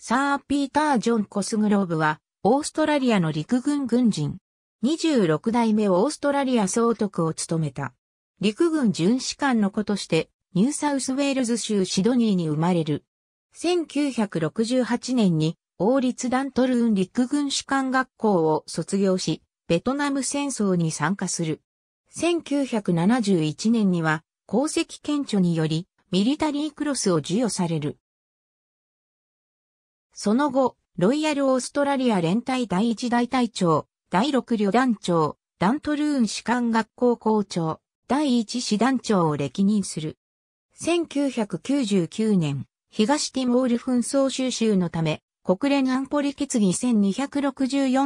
サー・ピーター・ジョン・コスグローブは、オーストラリアの陸軍軍人。26代目オーストラリア総督を務めた。陸軍巡視官の子として、ニューサウスウェールズ州シドニーに生まれる。1968年に王立ダントルーン陸軍士官学校を卒業し、ベトナム戦争に参加する。1971年には、功績顕著により、ミリタリークロスを授与される。その後、ロイヤルオーストラリア連隊第1大隊長、第6旅団長、ダントルーン士官学校校長、第1師団長を歴任する。1999年、東ティモール紛争収集のため、国連安保理決議1264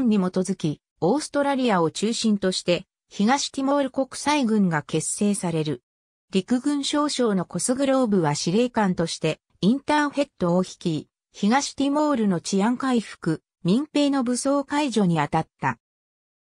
に基づき、オーストラリアを中心として、東ティモール国際軍が結成される。陸軍少将のコスグローブは司令官として、インターヘッドを率い、東ティモールの治安回復、民兵の武装解除に当たった。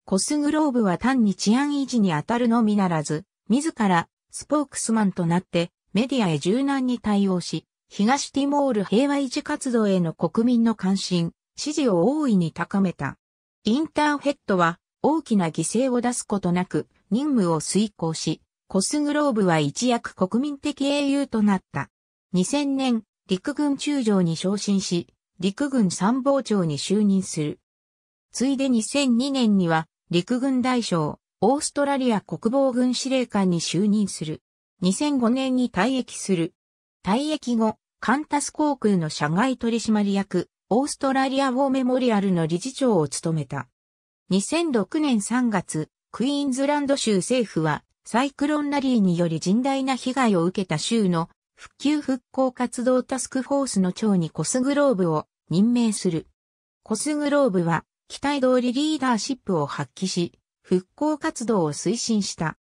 コスグローブは単に治安維持に当たるのみならず、自らスポークスマンとなってメディアへ柔軟に対応し、東ティモール平和維持活動への国民の関心、支持を大いに高めた。インターヘッドは大きな犠牲を出すことなく任務を遂行し、コスグローブは一躍国民的英雄となった。2000年、陸軍中将に昇進し、陸軍参謀長に就任する。ついで2002年には、陸軍大将、オーストラリア国防軍司令官に就任する。2005年に退役する。退役後、カンタス航空の社外取締役、オーストラリアウォーメモリアルの理事長を務めた。2006年3月、クイーンズランド州政府は、サイクロンラリーにより甚大な被害を受けた州の復旧復興活動タスクフォースの長にコスグローブを任命する。コスグローブは、期待通りリーダーシップを発揮し、復興活動を推進した。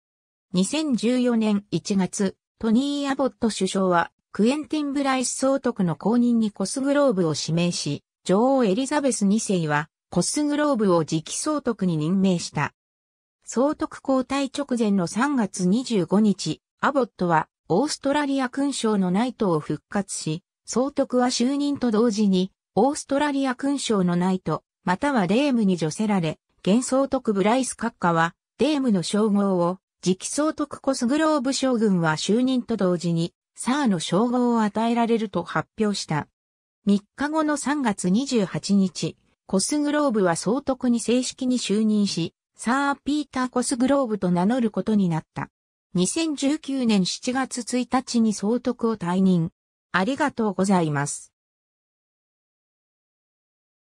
2014年1月、トニー・アボット首相は、クエンティン・ブライス総督の後任にコスグローブを指名し、女王エリザベス2世は、コスグローブを次期総督に任命した。総督交代直前の3月25日、アボットは、オーストラリア勲章のナイトを復活し、総督は就任と同時に、オーストラリア勲章のナイト、またはデームに除せられ、現総督ブライス閣下は、デームの称号を、次期総督コスグローブ将軍は就任と同時に、サーの称号を与えられると発表した。3日後の3月28日、コスグローブは総督に正式に就任し、サー・ピーター・コスグローブと名乗ることになった。2019年7月1日に総督を退任。ありがとうございます。